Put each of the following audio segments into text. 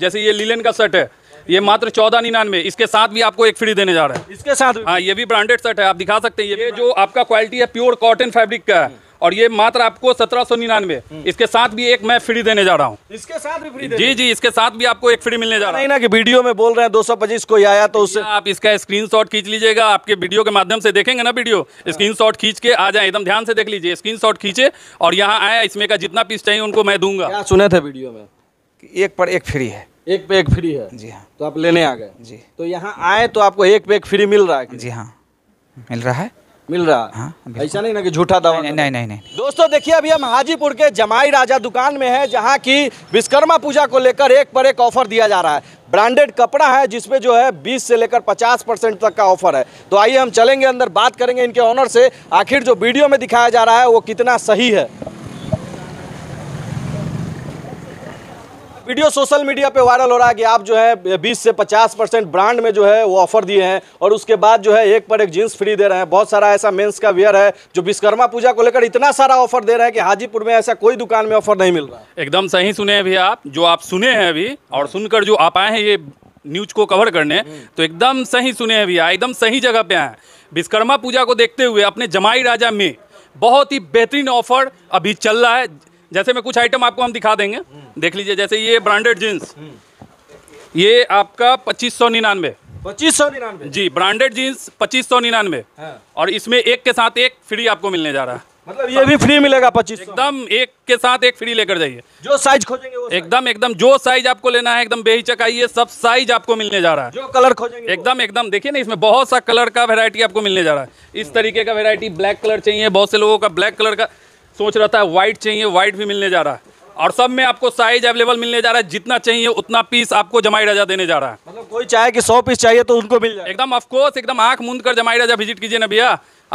जैसे ये लीलन का शर्ट है ये मात्र चौदह निन्यानवे इसके साथ भी आपको एक फ्री देने जा रहा है इसके साथ हाँ ये भी ब्रांडेड शर्ट है आप दिखा सकते हैं ये जो आपका क्वालिटी है प्योर कॉटन फैब्रिक का है और ये मात्र आपको सत्रह सौ निन्यानवे हम्म। इसके साथ भी एक मैं फ्री देने जा रहा हूँ इसके साथ भी फ्री जी जी इसके साथ भी आपको एक फ्री मिलने जा रहा है ना कि वीडियो में बोल रहे हैं दो सौ पच्चीस कोई आया तो उससे आप इसका स्क्रीनशॉट खींच लीजिएगा आपके वीडियो के माध्यम से देखेंगे ना वीडियो शॉट हाँ। खींच के आ जाए एकदम ध्यान से देख लीजिए शॉट खींचे और यहाँ आया इसमें का जितना पीस चाहिए उनको मैं दूंगा सुने थे वीडियो में एक पर एक फ्री है एक पे एक फ्री है जी हाँ तो आप लेने आ गए जी तो यहाँ आए तो आपको एक पे एक फ्री मिल रहा है जी हाँ मिल रहा है मिल रहा हाँ, ऐसा नहीं ना कि झूठा दवा नहीं नहीं नहीं, नहीं। दोस्तों देखिए अभी हम हाजीपुर के जमाई राजा दुकान में है जहाँ की विश्वकर्मा पूजा को लेकर एक पर एक ऑफर दिया जा रहा है ब्रांडेड कपड़ा है जिसमें जो है 20 से लेकर 50 परसेंट तक का ऑफर है तो आइए हम चलेंगे अंदर बात करेंगे इनके ऑनर से आखिर जो वीडियो में दिखाया जा रहा है वो कितना सही है वीडियो सोशल मीडिया पे वायरल हो रहा है कि आप जो है 20 से 50 परसेंट ब्रांड में जो है वो ऑफर दिए हैं और उसके बाद जो है एक पर एक जींस फ्री दे रहे हैं बहुत सारा ऐसा मेंस का वेयर है जो विश्वकर्मा पूजा को लेकर इतना सारा ऑफर दे रहे हैं कि हाजीपुर में ऐसा कोई दुकान में ऑफर नहीं मिल रहा एकदम सही सुने अभी आप जो आप सुने हैं अभी और सुनकर जो आप आए हैं ये न्यूज को कवर करने तो एकदम सही सुने अभी एकदम सही जगह पे आए विश्वकर्मा पूजा को देखते हुए अपने जमाई राजा में बहुत ही बेहतरीन ऑफर अभी चल रहा है जैसे मैं कुछ आइटम आपको हम दिखा देंगे देख लीजिए जैसे ये ब्रांडेड जीन्स ये आपका पच्चीस सौ निन्यानवे पच्चीस सौ निन्यानवे जी ब्रांडेड जीन्स पच्चीस सौ निन्यानवे हाँ। और इसमें एक के साथ एक फ्री आपको मिलने जा रहा है मतलब ये भी फ्री मिलेगा पच्चीस एकदम एक के साथ एक फ्री लेकर जाइए जो साइज खोजेंगे वो एकदम एकदम जो साइज आपको लेना है एकदम बेहिचक आइए सब साइज आपको मिलने जा रहा है जो कलर खोजेंगे एकदम एकदम देखिए ना इसमें बहुत सा कलर का वेरायटी आपको मिलने जा रहा है इस तरीके का वेरायटी ब्लैक कलर चाहिए बहुत से लोगों का ब्लैक कलर का सोच रहा था वाइट चाहिए वाइट भी मिलने जा रहा है और सब में आपको साइज अवेलेबल मिलने जा रहा है जितना चाहिए उतना पीस आपको जमाई राजा देने जा रहा है मतलब कोई चाहे कि सौ पीस चाहिए तो उनको मिल जाए एकदम ऑफकोर्स एकदम आंख मूंद कर जमाई राजा विजिट कीजिए ना भैया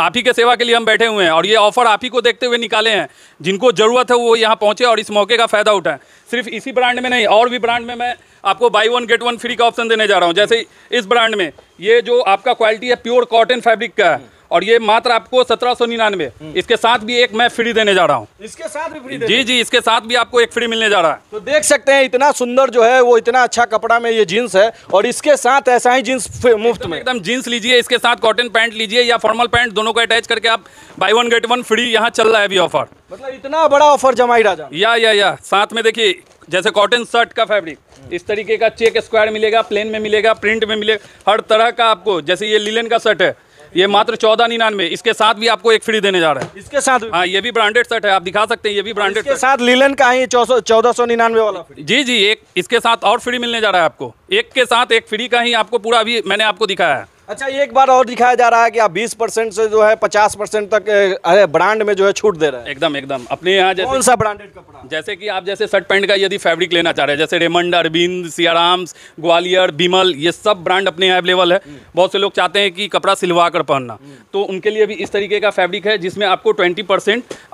आप ही के सेवा के लिए हम बैठे हुए हैं और ये ऑफर आप ही को देखते हुए निकाले हैं जिनको ज़रूरत है वो यहाँ पहुँचे और इस मौके का फ़ायदा उठाएं सिर्फ इसी ब्रांड में नहीं और भी ब्रांड में मैं आपको buy one get one free का ऑप्शन देने जा रहा हूँ जैसे इस ब्रांड में ये जो आपका क्वालिटी है प्योर कॉटन फैब्रिक का है और ये मात्र आपको सत्रह सौ निन्यानवे हम्म। इसके साथ भी एक मैं फ्री देने जा रहा हूँ इसके साथ भी फ्री जी जी इसके साथ भी आपको एक फ्री मिलने जा रहा है तो देख सकते हैं इतना सुंदर जो है वो इतना अच्छा कपड़ा में ये जीन्स है और इसके साथ ऐसा ही जींस मुफ्त में एकदम जींस लीजिए इसके साथ कॉटन पैंट लीजिए या फॉर्मल पैंट दोनों को अटैच करके आप buy one get one free यहाँ चल रहा है अभी ऑफर मतलब इतना बड़ा ऑफर जमाई राजा या या या साथ में देखिए जैसे कॉटन शर्ट का फैब्रिक हम्म। इस तरीके का चेक स्क्वायर मिलेगा प्लेन में मिलेगा प्रिंट में मिलेगा हर तरह का आपको जैसे ये लिलन का शर्ट है ये मात्र चौदह निन्यानवे इसके साथ भी आपको एक फ्री देने जा रहा है इसके साथ हाँ ये भी ब्रांडेड शर्ट है आप दिखा सकते हैं ये भी ब्रांडेड इसके साथ लीलन का है चौदह सौ निन्यानवे वाला जी जी एक इसके साथ और फ्री मिलने जा रहा है आपको एक के साथ एक फ्री का ही आपको पूरा अभी मैंने आपको दिखाया है अच्छा एक बार और दिखाया जा रहा है कि आप 20 परसेंट से जो है 50 परसेंट तक अरे ब्रांड में जो है छूट दे रहे हैं एकदम एकदम अपने यहाँ जैसे कौन सा ब्रांडेड कपड़ा जैसे कि आप जैसे शर्ट पैंट का यदि फैब्रिक लेना चाह रहे हैं जैसे रेमंड अरविंद सियाराम्स ग्वालियर बीमल ये सब ब्रांड अपने यहाँ अवेलेबल है बहुत से लोग चाहते हैं कि कपड़ा सिलवा कर पहनना तो उनके लिए भी इस तरीके का फैब्रिक है जिसमें आपको ट्वेंटी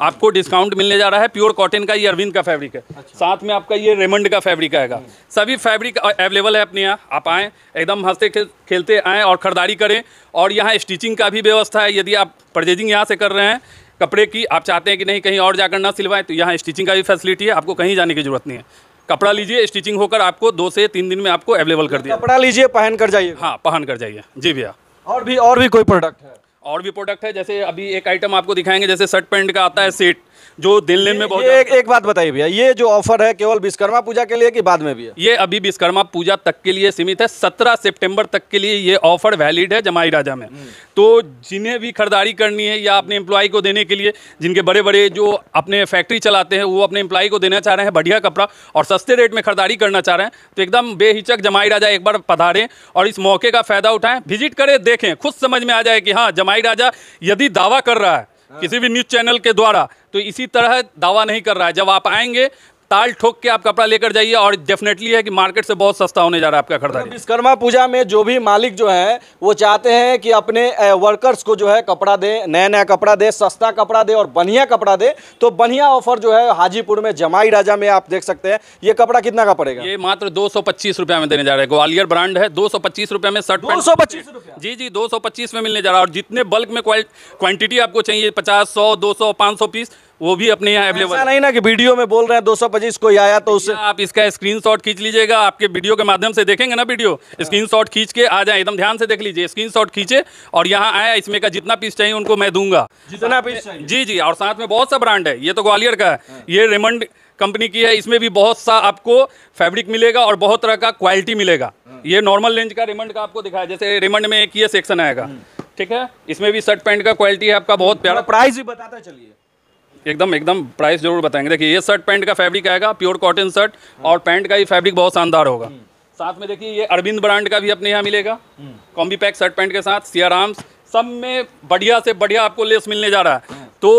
आपको डिस्काउंट मिलने जा रहा है प्योर कॉटन का ये अरविंद का फैब्रिक है अच्छा। साथ में आपका ये रेमंड का फैब्रिक आएगा सभी फैब्रिक अवेलेबल है अपने यहाँ आप आएँ एकदम हंसते खेलते आएँ और खरीद खरीदारी करें और यहाँ स्टिचिंग का भी व्यवस्था है यदि आप परचेजिंग यहाँ से कर रहे हैं कपड़े की आप चाहते हैं कि नहीं कहीं और जाकर ना सिलवाएं तो यहाँ स्टिचिंग का भी फैसिलिटी है आपको कहीं जाने की जरूरत नहीं है कपड़ा लीजिए स्टिचिंग होकर आपको दो से तीन दिन में आपको अवेलेबल कर दिया कपड़ा लीजिए पहन कर जाइए हाँ पहन कर जाइए जी भैया और भी और भी कोई प्रोडक्ट है और भी प्रोडक्ट है जैसे अभी एक आइटम आपको दिखाएंगे जैसे शर्ट पैंट का आता है सेट जो दिन दिल में बहुत एक, एक बात बताइए भैया ये जो ऑफर है केवल विश्वकर्मा पूजा के लिए कि बाद में भी है ये अभी विश्वकर्मा पूजा तक के लिए सीमित है 17 सितंबर तक के लिए ये ऑफर वैलिड है जमाई राजा में हम्म। तो जिन्हें भी खरीदारी करनी है या अपने एम्प्लॉय को देने के लिए जिनके बड़े बड़े जो अपने फैक्ट्री चलाते हैं वो अपने एम्प्लॉय को देना चाह रहे हैं बढ़िया कपड़ा और सस्ते रेट में खरीदारी करना चाह रहे हैं तो एकदम बेहिचक जमाई राजा एक बार पधारें और इस मौके का फ़ायदा उठाएं विजिट करें देखें खुद समझ में आ जाए कि हाँ जमाई राजा यदि दावा कर रहा है किसी भी न्यूज चैनल के द्वारा तो इसी तरह दावा नहीं कर रहा है जब आप आएंगे ताल ठोक के आप कपड़ा लेकर जाइए और डेफिनेटली है कि मार्केट से बहुत सस्ता होने जा रहा है आपका खरीदा तो मतलब विश्वकर्मा पूजा में जो भी मालिक जो है वो चाहते हैं कि अपने वर्कर्स को जो है कपड़ा दे नया नया कपड़ा दे सस्ता कपड़ा दे और बढ़िया कपड़ा दे तो बढ़िया ऑफर जो है हाजीपुर में जमाई राजा में आप देख सकते हैं ये कपड़ा कितना का पड़ेगा ये मात्र दो रुपया में देने जा रहे हैं ग्वालियर ब्रांड है दो रुपया में शर्ट दो सौ जी जी दो में मिलने जा रहा है और जितने बल्क में क्वांटिटी आपको चाहिए पचास सौ दो सौ पीस वो भी अपने यहाँ अवेलेबल ऐसा नहीं ना कि वीडियो में बोल रहे हैं दो सौ 225 कोई आया तो उससे आप इसका स्क्रीनशॉट खींच लीजिएगा आपके वीडियो के माध्यम से देखेंगे ना वीडियो स्क्रीनशॉट खींच के आ जाए एकदम ध्यान से देख लीजिए स्क्रीनशॉट खींचे और यहाँ आया इसमें का जितना पीस चाहिए उनको मैं दूंगा जितना पीस जी जी और साथ में बहुत सा ब्रांड है ये तो ग्वालियर का है हाँ। ये रेमंड कंपनी की है इसमें भी बहुत सा आपको फैब्रिक मिलेगा और बहुत तरह का क्वालिटी मिलेगा हाँ। ये नॉर्मल रेंज का रेमंड का आपको दिखाया जैसे रेमंड में एक ये सेक्शन आएगा हाँ। ठीक है इसमें भी शर्ट पैंट का क्वालिटी है आपका बहुत प्यारा प्राइस भी बताता चलिए एकदम एकदम प्राइस जरूर बताएंगे देखिए ये शर्ट पैंट का फैब्रिक आएगा प्योर कॉटन शर्ट और पैंट का ही फैब्रिक बहुत शानदार होगा हम्म। साथ में देखिए ये अरविंद ब्रांड का भी अपने यहाँ मिलेगा कॉम्बी पैक शर्ट पैंट के साथ सियाराम सब में बढ़िया से बढ़िया आपको लेस मिलने जा रहा है हम्म। तो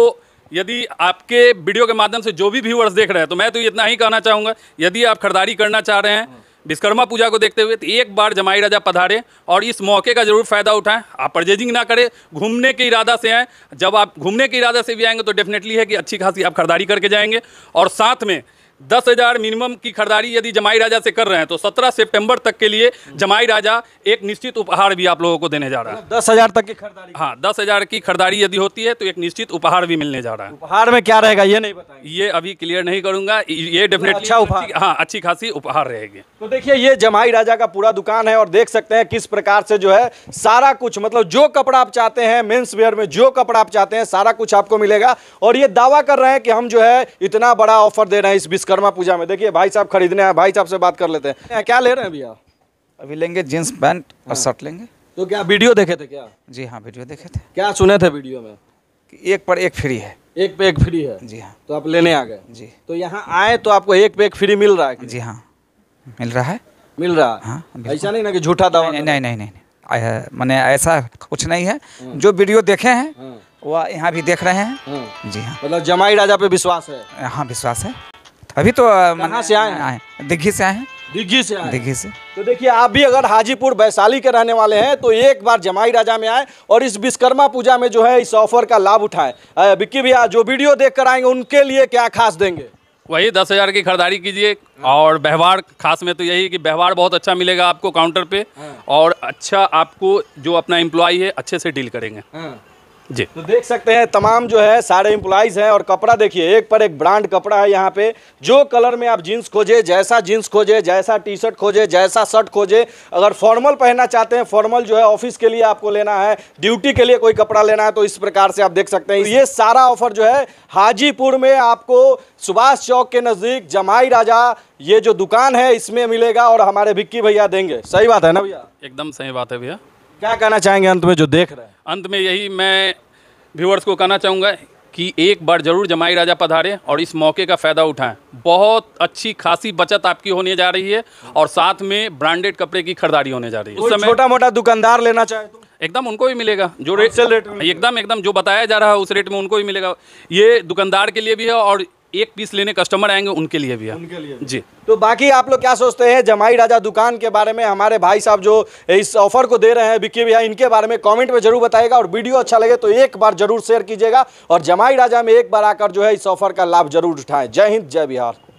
यदि आपके वीडियो के माध्यम से जो भी व्यूअर्स देख रहे हैं तो मैं तो इतना ही कहना चाहूँगा यदि आप खरीदारी करना चाह रहे हैं हम्म। विश्वकर्मा पूजा को देखते हुए तो एक बार जमाई राजा पधारे और इस मौके का जरूर फ़ायदा उठाएं आप परचेजिंग ना करें घूमने के इरादा से आएँ जब आप घूमने के इरादा से भी आएंगे तो डेफिनेटली है कि अच्छी खासी आप खरीदारी करके जाएंगे और साथ में दस हज़ार मिनिमम की खरीदारी यदि जमाई राजा से कर रहे हैं तो सत्रह सितंबर तक के लिए जमाई राजा एक निश्चित उपहार भी आप लोगों को देने जा रहा है दस हज़ार तक की खरीदारी हाँ दस हज़ार की खरीदारी यदि होती है तो एक निश्चित उपहार भी मिलने जा रहा है उपहार में क्या रहेगा ये नहीं बताएंगे ये अभी क्लियर नहीं करूंगा ये डेफिनेटली अच्छा उपहार हाँ अच्छी खासी उपहार रहेगी तो देखिये ये जमाई राजा का पूरा दुकान है और देख सकते हैं किस प्रकार से जो है सारा कुछ मतलब जो कपड़ा आप चाहते हैं मेन्स वेयर में जो कपड़ा आप चाहते हैं सारा कुछ आपको मिलेगा और ये दावा कर रहे हैं कि हम जो है इतना बड़ा ऑफर दे रहे हैं इस बिस्कुट विश्वकर्मा पूजा में देखिए भाई साहब खरीदने हैं भाई साहब से बात कर लेते हैं क्या ले रहे हैं भैया अभी लेंगे जींस पैंट और हाँ। शर्ट लेंगे तो क्या वीडियो देखे थे क्या जी हाँ वीडियो देखे थे क्या सुने थे वीडियो में कि एक पर एक फ्री है एक पे एक फ्री है जी हाँ तो आप लेने आ गए जी तो यहाँ आए तो आपको एक पे एक फ्री मिल रहा है कि? जी हाँ मिल रहा है मिल रहा है हाँ, ऐसा नहीं ना कि झूठा दावा नहीं नहीं नहीं, नहीं, नहीं। मैंने ऐसा कुछ नहीं है हाँ। जो वीडियो देखे हैं हाँ। वह यहाँ भी देख रहे हैं जी हाँ मतलब जमाई राजा पे विश्वास है हाँ विश्वास है अभी तो कहाँ से आए हैं दिग्घी से आए हैं दिग्घी से आए दिग्घी से तो देखिए आप भी अगर हाजीपुर वैशाली के रहने वाले हैं तो एक बार जमाई राजा में आए और इस विश्वकर्मा पूजा में जो है इस ऑफर का लाभ उठाएं विक्की भैया जो वीडियो देख कर आएंगे उनके लिए क्या खास देंगे वही दस हज़ार की खरीदारी कीजिए और व्यवहार खास में तो यही है कि व्यवहार बहुत अच्छा मिलेगा आपको काउंटर पे हाँ। और अच्छा आपको जो अपना एम्प्लॉय है अच्छे से डील करेंगे हाँ। जी तो देख सकते हैं तमाम जो है सारे एम्प्लॉयज़ हैं और कपड़ा देखिए एक पर एक ब्रांड कपड़ा है यहाँ पे जो कलर में आप जीन्स खोजे जैसा जींस खोजे जैसा टी शर्ट खोजे जैसा शर्ट खोजे अगर फॉर्मल पहनना चाहते हैं फॉर्मल जो है ऑफिस के लिए आपको लेना है ड्यूटी के लिए कोई कपड़ा लेना है तो इस प्रकार से आप देख सकते हैं ये सारा ऑफर जो है हाजीपुर में आपको सुभाष चौक के नज़दीक जमाई राजा ये जो दुकान है इसमें मिलेगा और हमारे भिक्की भैया देंगे सही बात है ना भैया एकदम सही बात है भैया क्या कहना चाहेंगे अंत में जो देख रहे हैं अंत में यही मैं व्यूअर्स को कहना चाहूँगा कि एक बार ज़रूर जमाई राजा पधारें और इस मौके का फ़ायदा उठाएं बहुत अच्छी खासी बचत आपकी होने जा रही है और साथ में ब्रांडेड कपड़े की खरीदारी होने जा रही है समय छोटा मोटा दुकानदार लेना चाहे तो एकदम उनको भी मिलेगा जो रेट चल रेट एकदम एकदम जो बताया जा रहा है उस रेट में उनको भी मिलेगा ये दुकानदार के लिए भी है और एक पीस लेने कस्टमर आएंगे उनके लिए भी है उनके लिए भी। जी तो बाकी आप लोग क्या सोचते हैं जमाई राजा दुकान के बारे में हमारे भाई साहब जो इस ऑफर को दे रहे हैं बिक्की भैया इनके बारे में कमेंट में जरूर बताएगा और वीडियो अच्छा लगे तो एक बार जरूर शेयर कीजिएगा और जमाई राजा में एक बार आकर जो है इस ऑफर का लाभ जरूर उठाएं जय हिंद जय बिहार